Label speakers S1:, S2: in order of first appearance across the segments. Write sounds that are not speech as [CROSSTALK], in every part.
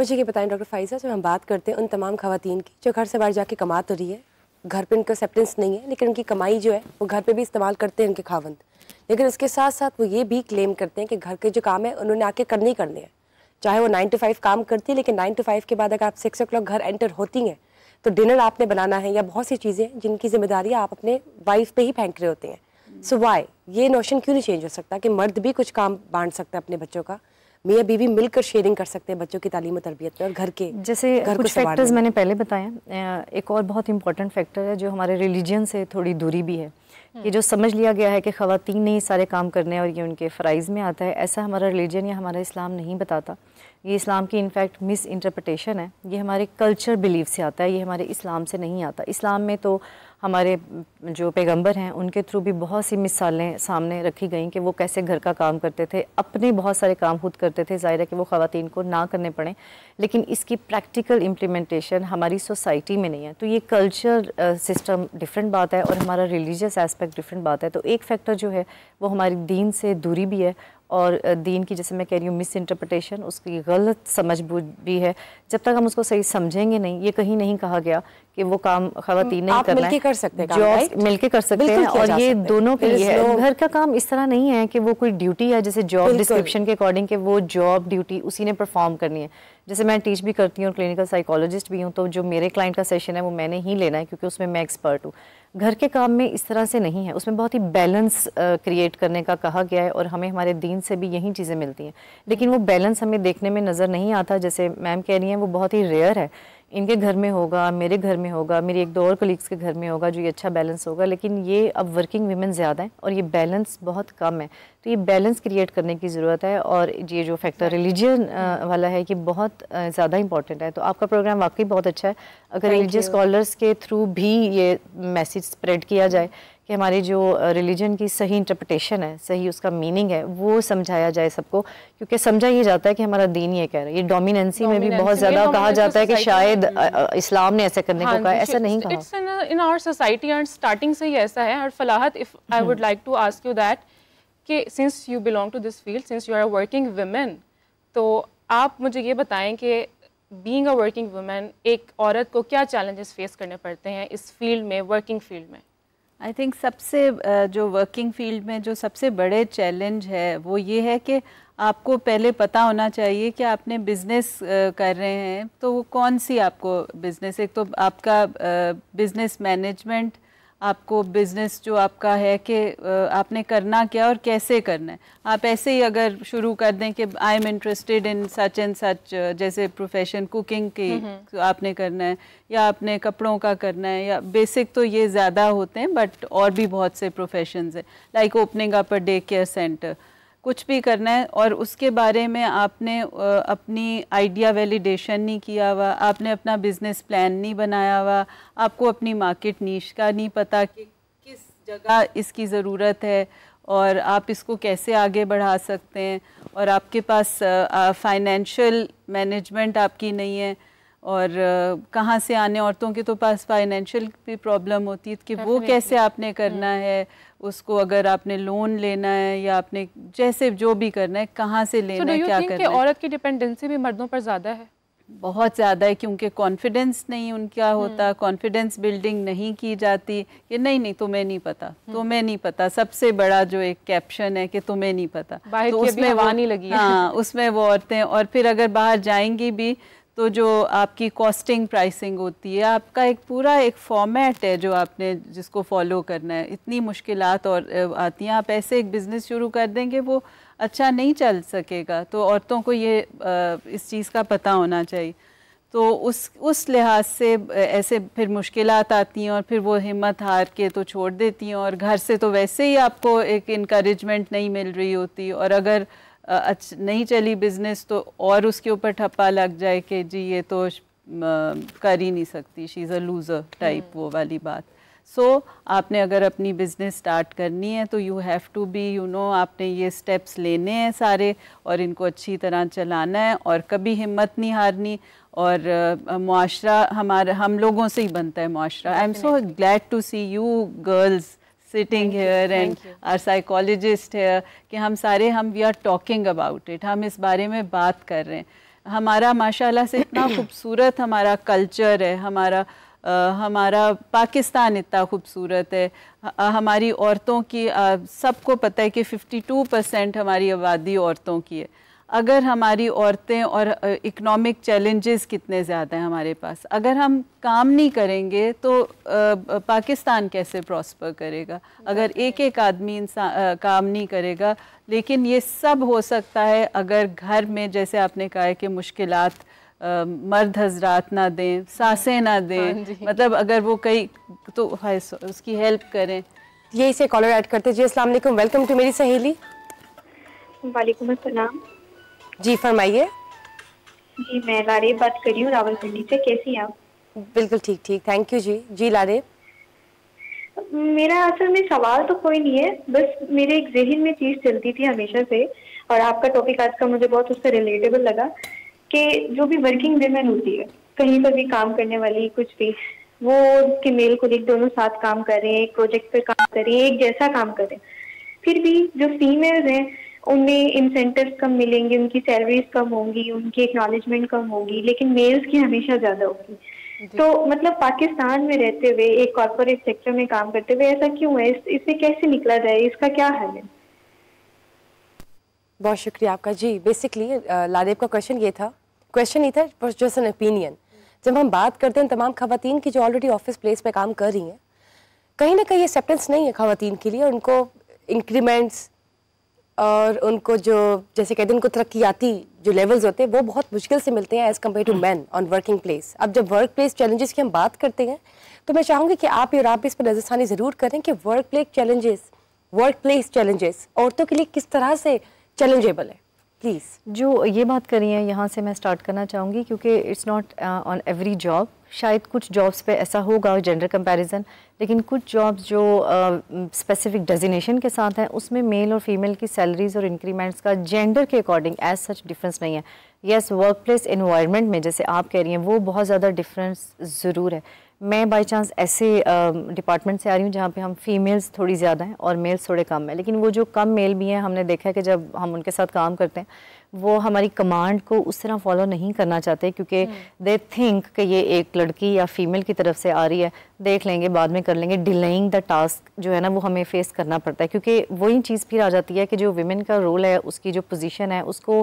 S1: मुझे ये बताएं डॉक्टर फाइजा जब हम बात करते हैं उन तमाम खातन की जो घर से बाहर जाके कमा तो रही है घर पे उनका एक्सेप्टेंस नहीं है लेकिन उनकी कमाई जो है वो घर पे भी इस्तेमाल करते हैं उनके खावंद लेकिन उसके साथ साथ वो ये भी क्लेम करते हैं कि घर के जो काम है उन्होंने आके करने ही करने हैं चाहे वो नाइन टू फाइव काम करती है लेकिन नाइन टू फाइव के बाद अगर आप सिक्स ओ घर एंटर होती हैं तो डिनर आपने बनाना है या बहुत सी चीज़ें जिनकी जिम्मेदारी आप अपने वाइफ पे ही फेंक रहे होते हैं सो so वाई ये नोशन क्यों नहीं चेंज हो सकता कि मर्द भी कुछ काम बांट सकता है अपने बच्चों का मियाँ बीवी मिलकर शेयरिंग कर सकते हैं बच्चों की तालीम तरबियत में और घर के जैसे घर कुछ फैक्टर्स मैंने
S2: पहले बताया एक और बहुत इंपॉर्टेंट फैक्टर है जो हमारे रिलीजन से थोड़ी दूरी भी है ये हम्म। जो समझ लिया गया है कि खातन ने ही सारे काम करने और ये उनके फ़राइज़ में आता है ऐसा हमारा रिलीजन या हमारा इस्लाम नहीं बताता ये इस्लाम की इनफैक्ट मिस इंटरप्रटेशन है ये हमारे कल्चर बिलीव से आता है ये हमारे इस्लाम से नहीं आता इस्लाम में तो हमारे जो पैगंबर हैं उनके थ्रू भी बहुत सी मिसालें सामने रखी गई कि वो कैसे घर का काम करते थे अपने बहुत सारे काम खुद करते थे ज़ाहिर है कि वो खातन को ना करने पड़े लेकिन इसकी प्रैक्टिकल इम्प्लीमेंटेशन हमारी सोसाइटी में नहीं है तो ये कल्चर सिस्टम डिफरेंट बात है और हमारा रिलीजियस एस्पेक्ट डिफरेंट बात है तो एक फैक्टर जो है वो हमारी दीन से दूरी भी है और दीन की जैसे मैं कह रही हूँ मिस इंटरप्रटेशन उसकी गलत समझ भी है जब तक हम उसको सही समझेंगे नहीं ये कहीं नहीं कहा गया कि वो काम खातन नहीं करना मिलके कर सकते जॉब मिलके कर सकते हैं और ये दोनों के लिए घर का काम इस तरह नहीं है कि वो कोई ड्यूटी है जैसे जॉब डिस्क्रिप्शन के अकॉर्डिंग के वो जॉब ड्यूटी उसी ने परफॉर्म करनी है जैसे मैं टीच भी करती हूँ और क्लिनिकल साइकोलॉजिस्ट भी हूँ तो जो मेरे क्लाइंट का सेशन है वो मैंने ही लेना है क्योंकि उसमें मैं एक्सपर्ट हूँ घर के काम में इस तरह से नहीं है उसमें बहुत ही बैलेंस क्रिएट करने का कहा गया है और हमें हमारे दीन से भी यही चीज़ें मिलती हैं लेकिन वो बैलेंस हमें देखने में नज़र नहीं आता जैसे मैम कह रही हैं वो बहुत ही रेयर है इनके घर में होगा मेरे घर में होगा मेरी एक दो और कलीग्स के घर में होगा जो ये अच्छा बैलेंस होगा लेकिन ये अब वर्किंग वीमेन ज़्यादा हैं और ये बैलेंस बहुत कम है तो ये बैलेंस क्रिएट करने की ज़रूरत है और ये जो फैक्टर रिलीजन वाला है कि बहुत ज़्यादा इंपॉर्टेंट है तो आपका प्रोग्राम वाकई बहुत अच्छा है अगर रिलीजियस स्कॉलर्स के थ्रू भी ये मैसेज स्प्रेड किया जाए कि हमारी जो रिलीजन की सही इंटरप्रटेशन है सही उसका मीनिंग है वो समझाया जाए सबको क्योंकि समझा ये जाता है कि हमारा दीन ये कह रहा है ये डोमिनेंसी में भी बहुत ज़्यादा कहा जाता है कि शायद इस्लाम ने ऐसा करने को हाँ कहा ऐसा नहीं
S3: कहा in our society and starting से ही ऐसा है और फलाहत if I would like to ask you that कि since you belong to this field since you are working women तो आप मुझे ये बताएं कि बीइंग अ वर्किंग वुमेन एक औरत को क्या चैलेंजेस फेस करने पड़ते हैं इस फील्ड में वर्किंग फील्ड में आई थिंक सबसे जो वर्किंग फील्ड में जो सबसे बड़े चैलेंज है वो ये है कि आपको पहले पता होना चाहिए कि आपने बिज़नेस कर रहे हैं तो वो कौन सी आपको बिज़नेस एक तो आपका बिज़नेस मैनेजमेंट आपको बिजनेस जो आपका है कि आपने करना क्या और कैसे करना है आप ऐसे ही अगर शुरू कर दें कि I am interested in such and such जैसे प्रोफेशन कुकिंग की आपने करना है या आपने कपड़ों का करना है या बेसिक तो ये ज़्यादा होते हैं बट और भी बहुत से प्रोफेशन हैं like opening up a day care centre कुछ भी करना है और उसके बारे में आपने अपनी आइडिया वैलिडेशन नहीं किया हुआ आपने अपना बिजनेस प्लान नहीं बनाया हुआ आपको अपनी मार्केट नीच का नहीं पता कि किस जगह इसकी ज़रूरत है और आप इसको कैसे आगे बढ़ा सकते हैं और आपके पास फाइनेंशियल मैनेजमेंट आपकी नहीं है और कहाँ से आने औरतों के तो पास फाइनेंशियल भी प्रॉब्लम होती है कि वो कैसे आपने करना हम्म। है उसको अगर आपने लोन लेना है या आपने जैसे जो भी करना है कहाँ से लेना so है क्या करना है औरत की डिपेंडेंसी भी मर्दों पर ज़्यादा है बहुत ज़्यादा है क्योंकि कॉन्फिडेंस नहीं उनका हम्म। होता कॉन्फिडेंस बिल्डिंग नहीं की जाती कि नहीं नहीं तुम्हें नहीं पता हम्म। तुम्हें नहीं पता सबसे बड़ा जो एक कैप्शन है कि तुम्हें नहीं पता तो उसमें वानी लगी हाँ उसमें वो औरतें और फिर अगर बाहर जाएंगी भी तो जो आपकी कॉस्टिंग प्राइसिंग होती है आपका एक पूरा एक फॉर्मेट है जो आपने जिसको फॉलो करना है इतनी मुश्किल और आती हैं आप ऐसे एक बिज़नेस शुरू कर देंगे वो अच्छा नहीं चल सकेगा तो औरतों को ये इस चीज़ का पता होना चाहिए तो उस उस लिहाज से ऐसे फिर मुश्किल आती हैं और फिर वो हिम्मत हार के तो छोड़ देती हैं और घर से तो वैसे ही आपको एक इनक्रेजमेंट नहीं मिल रही होती और अगर नहीं चली बिजनेस तो और उसके ऊपर ठप्पा लग जाए कि जी ये तो कर ही नहीं सकती she is a loser type वो वाली बात सो so, आपने अगर अपनी बिज़नेस स्टार्ट करनी है तो you have to be you know आपने ये स्टेप्स लेने हैं सारे और इनको अच्छी तरह चलाना है और कभी हिम्मत नहीं हारनी और मुआरा हमारा हम लोगों से ही बनता है मुआरा I am so glad to see you girls sitting Thank here and our psychologist कि हम सारे हम we are talking about it हम इस बारे में बात कर रहे हैं हमारा माशाल्लाह से इतना [COUGHS] खूबसूरत हमारा कल्चर है हमारा आ, हमारा पाकिस्तान इतना खूबसूरत है आ, हमारी औरतों की सबको पता है कि 52 परसेंट हमारी आबादी औरतों की है अगर हमारी औरतें और इकोनॉमिक चैलेंजेस कितने ज़्यादा हैं हमारे पास अगर हम काम नहीं करेंगे तो आ, पाकिस्तान कैसे प्रॉस्पर करेगा अगर एक एक आदमी इंसान काम नहीं करेगा लेकिन ये सब हो सकता है अगर घर में जैसे आपने कहा है कि मुश्किल मर्द हजरात ना दें सांसें ना दें हाँ मतलब अगर वो कई तो उसकी हेल्प करें यही से कॉलर ऐड करते जी अस्सलाम वेलकम टू मेरी सहेली
S1: वालेकुम जी फरमाइए जी मैं लारे बात कर रही हूँ रावलपिंडी से कैसी आप बिल्कुल ठीक ठीक थैंक यू जी जी लारे मेरा असल में सवाल तो कोई नहीं है बस मेरे एक जहन में चीज़ चलती
S2: थी हमेशा से और आपका टॉपिक आज का मुझे बहुत उससे रिलेटेबल लगा कि जो भी वर्किंग वेमेन होती है कहीं पर भी काम करने वाली कुछ भी वो कि मेल को देख दोनों साथ काम कर रहे हैं एक प्रोजेक्ट पर काम कर रहे हैं एक जैसा काम कर रहे हैं फिर भी जो फीमेल्स हैं उन्हें इंसेंटिव कम मिलेंगे उनकी सैलरीज कम होंगी उनकी एक्नोलेजमेंट कम होगी लेकिन मेल्स की हमेशा ज़्यादा होगी तो मतलब पाकिस्तान में रहते हुए एक कॉरपोरेट सेक्टर में काम करते हुए ऐसा क्यों है इस, इससे कैसे निकला जाए इसका क्या हल है
S1: बहुत शुक्रिया आपका जी बेसिकली लादेव का क्वेश्चन ये था क्वेश्चन ये था जस्ट एन ओपिनियन जब हम बात करते हैं तमाम खातन की जो ऑलरेडी ऑफिस प्लेस पे काम कर रही हैं कहीं ना कहीं एक्सेप्टेंस नहीं है खातन के लिए उनको इंक्रीमेंट्स और उनको जो जैसे कहते हैं उनको तरक्याती जो लेवल्स होते हैं वो बहुत मुश्किल से मिलते हैं as compare to man on working place अब जब वर्क प्लेस चैलेंजेस की हम बात करते हैं तो मैं चाहूँगी कि आप और आप इस पर नजरसानी ज़रूर करें कि work place challenges work place challenges औरतों के लिए किस तरह से चैलेंजेबल है प्लीज़ जो ये बात करी है यहाँ से मैं स्टार्ट करना चाहूँगी
S2: क्योंकि it's not on every job शायद कुछ जॉब्स पे ऐसा होगा जेंडर कंपैरिजन लेकिन कुछ जॉब्स जो स्पेसिफिक uh, डेजिनेशन के साथ हैं उसमें मेल और फीमेल की सैलरीज और इंक्रीमेंट्स का जेंडर के अकॉर्डिंग एज सच डिफरेंस नहीं है येस वर्क प्लेस में जैसे आप कह रही हैं वो बहुत ज़्यादा डिफरेंस ज़रूर है मैं बाई चांस ऐसे डिपार्टमेंट से आ रही हूँ जहाँ पे हम फीमेल्स थोड़ी ज़्यादा हैं और मेल्स थोड़े कम हैं लेकिन वो जो कम मेल भी हैं हमने देखा है कि जब हम उनके साथ काम करते हैं वो हमारी कमांड को उस तरह फॉलो नहीं करना चाहते क्योंकि दे हम्म। थिंक कि ये एक लड़की या फीमेल की तरफ से आ रही है देख लेंगे बाद में कर लेंगे डिलेइंग द टास्क जो है ना वो हमें फेस करना पड़ता है क्योंकि वही चीज़ फिर आ जाती है कि जो विमेन का रोल है उसकी जो पोजीशन है उसको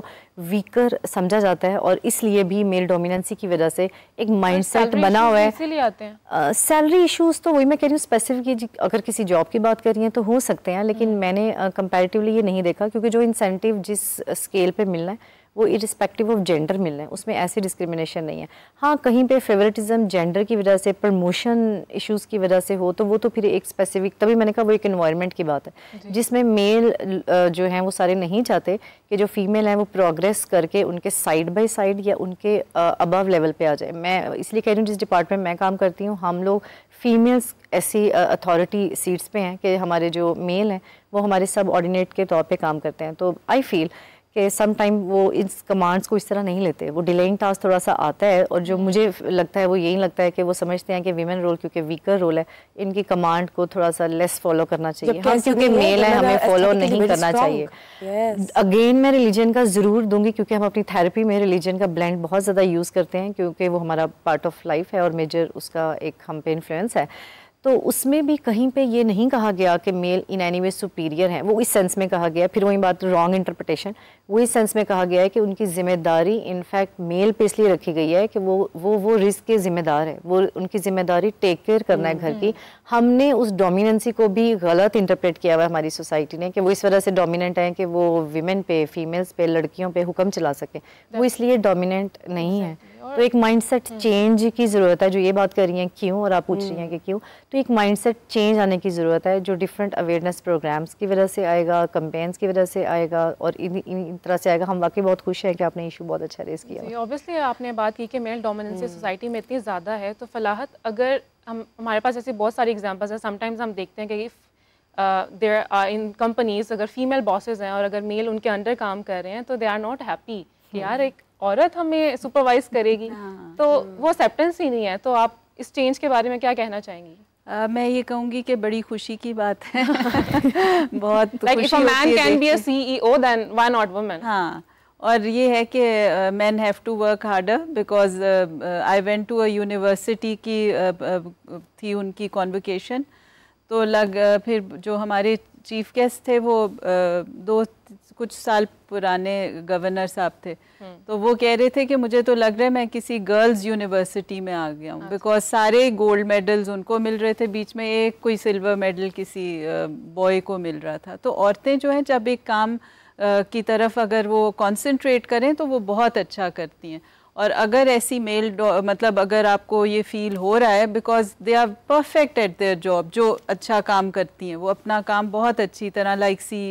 S2: वीकर समझा जाता है और इसलिए भी मेल डोमिनेंसी की वजह से एक माइंडसेट हाँ, बना हुआ
S3: है
S2: सैलरी इशूज़ तो वही मैं कह रही हूँ स्पेसिफिक अगर किसी जॉब की बात करिए तो हो सकते हैं लेकिन हम्म। मैंने कंपेरेटिवली ये नहीं देखा क्योंकि जो इंसेंटिव जिस स्केल पर मिलना है वो इरिस्पेक्टिव ऑफ जेंडर मिल रहे हैं उसमें ऐसी डिस्क्रिमिनेशन नहीं है हाँ कहीं पे फेवरेटिज्म जेंडर की वजह से प्रमोशन इश्यूज़ की वजह से हो तो वो तो फिर एक स्पेसिफिक तभी मैंने कहा वो एक इन्वायरमेंट की बात है जिसमें मेल जो हैं वो सारे नहीं चाहते कि जो फीमेल हैं वो प्रोग्रेस करके उनके साइड बाई साइड या उनके अबव लेवल पर आ जाए मैं इसलिए कह रही हूँ जिस डिपार्टमेंट में मैं काम करती हूँ हम लोग फीमेल्स ऐसी अथॉरिटी सीट्स पर हैं कि हमारे जो मेल हैं वो हमारे सब ऑर्डिनेट के तौर पर काम करते हैं तो आई फील कि सम टाइम वो इन कमांड्स को इस तरह नहीं लेते वो डिलेइंग टास्क थोड़ा सा आता है और जो मुझे लगता है वो यही लगता है कि वो समझते हैं कि वीमेन रोल क्योंकि वीकर रोल है इनकी कमांड को थोड़ा सा लेस फॉलो करना चाहिए हाँ, क्योंकि मेल है हमें फॉलो नहीं करना चाहिए अगेन मैं रिलीजन का ज़रूर दूंगी क्योंकि हम अपनी थेरेपी में रिलीजन का ब्लैंड बहुत ज़्यादा यूज़ करते हैं क्योंकि वो हमारा पार्ट ऑफ लाइफ है और मेजर उसका एक हम पे इन्फ्लुएंस है तो उसमें भी कहीं पे ये नहीं कहा गया कि male in any way superior हैं वो इस सेंस में कहा गया फिर वही बात रॉन्ग इंटरप्रटेशन वो इस सेंस में कहा गया है कि उनकी ज़िम्मेदारी इनफैक्ट मेल पे इसलिए रखी गई है कि वो वो वो रिस्क के ज़िम्मेदार है वो उनकी ज़िम्मेदारी टेक केयर करना है घर की हम्म, हम्म। हमने उस डोमिनेंसी को भी गलत इंटरप्रेट किया हुआ हमारी सोसाइटी ने कि वो इस वजह से डोमिनेंट है कि वो वीमेन पे फीमेल्स पे लड़कियों पे हुक्म चला सके वो इसलिए डोमिनेंट नहीं है तो एक माइंडसेट हम्म। चेंज की ज़रूरत है जो ये बात कर रही हैं क्यों और आप पूछ रही हैं कि क्यों तो पे एक माइंडसेट चेंज आने की ज़रूरत है जो डिफरेंट अवेयरनेस प्रोग्राम्स की वजह से आएगा कंपेन्स की वजह से आएगा और इन इन तरह से आएगा हम वाकई बहुत खुश हैं कि आपने इशू बहुत अच्छा रेस किया
S3: ऑब्वियसली आपने बात की कि मेल डोमिनेंसी सोसाइटी में इतनी ज़्यादा है तो फलाहत अगर हम हमारे पास ऐसे बहुत सारे एग्जाम्पल्स हैं समटाइम्स हम देखते हैं कि देर आर इन कंपनीज अगर फीमेल बॉसेज हैं और अगर मेल उनके अंडर काम कर रहे हैं तो दे आर नॉट हैप्पी यार हम्म। एक औरत हमें सुपरवाइज करेगी हाँ, तो हाँ। वो एक्सेप्टेंस ही नहीं है तो आप इस चेंज के बारे में क्या कहना चाहेंगी आ, मैं ये कहूँगी कि बड़ी खुशी की बात है [LAUGHS] बहुत like खुशी हाँ और ये है कि man have to work harder because I went to a university की uh, थी उनकी कॉन्वकेशन तो लग uh, फिर जो हमारे चीफ गेस्ट थे वो uh, दो कुछ साल पुराने गवर्नर साहब थे हम्म। तो वो कह रहे थे कि मुझे तो लग रहा है मैं किसी गर्ल्स यूनिवर्सिटी में आ गया हूँ बिकॉज अच्छा। सारे गोल्ड मेडल्स उनको मिल रहे थे बीच में एक कोई सिल्वर मेडल किसी बॉय को मिल रहा था तो औरतें जो हैं जब एक काम की तरफ अगर वो कॉन्सेंट्रेट करें तो वो बहुत अच्छा करती हैं और अगर ऐसी मेल मतलब अगर आपको ये फील हो रहा है because they are perfect at their job जो अच्छा काम करती हैं वो अपना काम बहुत अच्छी तरह लाइक सी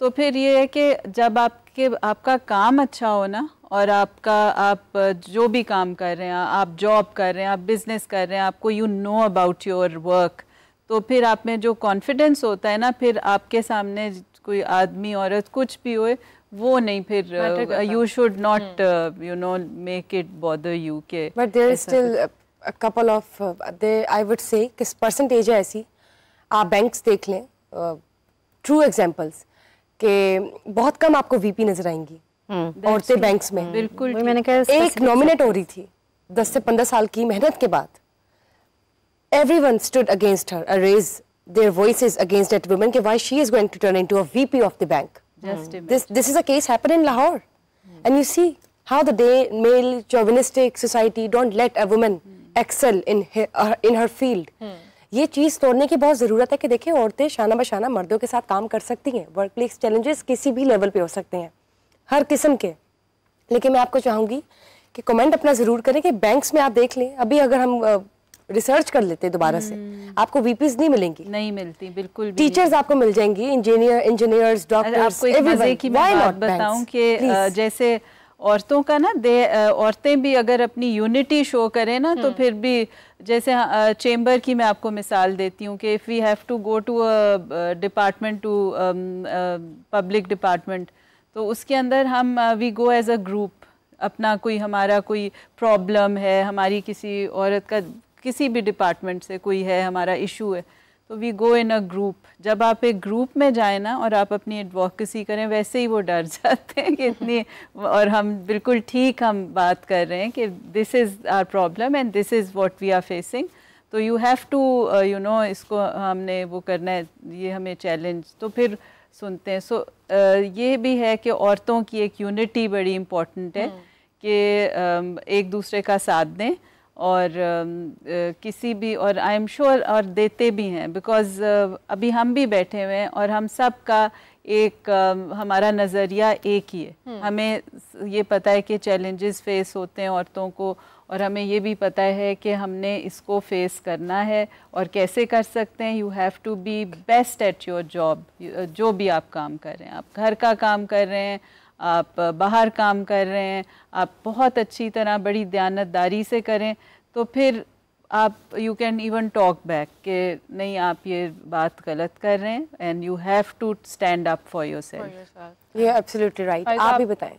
S3: तो फिर ये है कि जब आपके आपका काम अच्छा हो ना और आपका आप जो भी काम कर रहे हैं आप जॉब कर रहे हैं आप बिजनेस कर रहे हैं आपको you know about your work तो फिर आप में जो कॉन्फिडेंस होता है ना फिर आपके सामने कोई आदमी औरत कुछ भी हो वो नहीं फिर you should not you know make it bother you के but there is still
S1: couple of they I would say किस परसेंटेज है ऐसी आप बैंक्स देख लें ट्रू uh, एग्जांपल्स कि बहुत कम आपको वीपी नजर आएंगी
S2: हम्म, औरतें बैंक्स
S1: में बिल्कुल मैंने कहा एक नॉमिनेट हो रही थी दस से पंद्रह साल की मेहनत के बाद every one stood against her अरेज their voice is against at women के why she is going to turn in to a the bank this is a case in Lahore and you see how the day male chauvinistic society don't let a women excel in in her field ये चीज़ तोड़ने की बहुत ज़रूरत है कि देखिए औरतें शाना बशाना मर्दों के साथ काम कर सकती हैं वर्क प्लेस चैलेंजेस किसी भी लेवल पे हो सकते हैं हर किस्म के लेकिन मैं आपको चाहूंगी कि कमेंट अपना ज़रूर करें कि बैंक्स में आप देख लें अभी अगर हम रिसर्च कर लेते हैं दोबारा से हम्म।
S3: आपको वीपीज नहीं मिलेंगी नहीं मिलती बिल्कुल टीचर्स आपको मिल जाएंगी इंजीनियर इंजीनियर्स डॉक्टर्स आपको एक मजे की बात बताऊं कि जैसे औरतों का ना दे औरतें भी अगर अपनी यूनिटी शो करें ना तो हम्म। फिर भी जैसे चेंबर की मैं आपको मिसाल देती हूँ कि if we have to go to department to public department तो उसके अंदर हम we go as a group अपना कोई हमारा कोई प्रॉब्लम है हमारी किसी औरत का किसी भी डिपार्टमेंट से कोई है हमारा इशू है तो we go in a group जब आप एक ग्रुप में जाए ना और आप अपनी एडवोकेसी करें वैसे ही वो डर [LAUGHS] जाते हैं कि इतनी और हम बिल्कुल ठीक हम बात कर रहे हैं कि this is our problem and this is what we are facing तो you have to you know इसको हमने वो करना है ये हमें चैलेंज तो फिर सुनते हैं सो so, uh, ये भी है कि औरतों की एक यूनिटी बड़ी इम्पॉर्टेंट है hmm. कि uh, एक दूसरे का साथ दें और uh, किसी भी और आई एम श्योर और देते भी हैं बिकॉज अभी हम भी बैठे हुए हैं और हम सब का एक हमारा नज़रिया एक ही है हम्म। हमें ये पता है कि चैलेंजेस फेस होते हैं औरतों को और हमें ये भी पता है कि हमने इसको फेस करना है और कैसे कर सकते हैं you have to be best at your job जो भी आप काम कर रहे हैं आप घर का काम कर रहे हैं आप बाहर काम कर रहे हैं आप बहुत अच्छी तरह बड़ी दयानतदारी से करें तो फिर आप you can even talk back कि नहीं आप ये बात गलत कर रहे हैं and you have to stand up for yourself
S1: ये एब्सोल्युटली
S3: राइट आप भी
S1: बताएं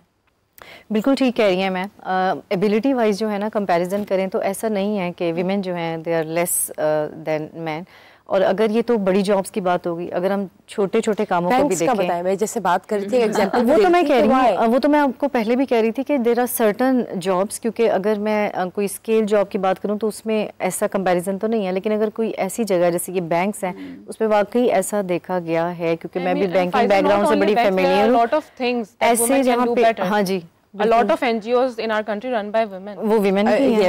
S2: बिल्कुल ठीक कह रही हैं मैम एबिलिटी वाइज जो है ना कंपैरिजन करें तो ऐसा नहीं है कि वीमेन जो हैं they are less than man और अगर ये तो बड़ी जॉब्स की बात होगी अगर हम छोटे छोटे कामों को भी देखें बताएं मैं जैसे बात
S1: कर रही थी एग्जांपल वो तो मैं कह रही तो
S2: हूँ वो तो मैं आपको पहले भी कह रही थी कि देर आर सर्टन जॉब्स क्योंकि अगर मैं कोई स्केल जॉब की बात करूँ तो उसमें ऐसा कंपैरिजन तो नहीं है लेकिन अगर कोई ऐसी जगह जैसे कि बैंक्स हैं उसमें वाकई ऐसा देखा गया है क्योंकि मैं भी बैंकिंग बैकग्राउंड से बड़ी
S3: फैमिली हूँ ऐसे जहाँ पे हाँ जी a lot of ngos in our country run by
S1: women वो women uh, yes.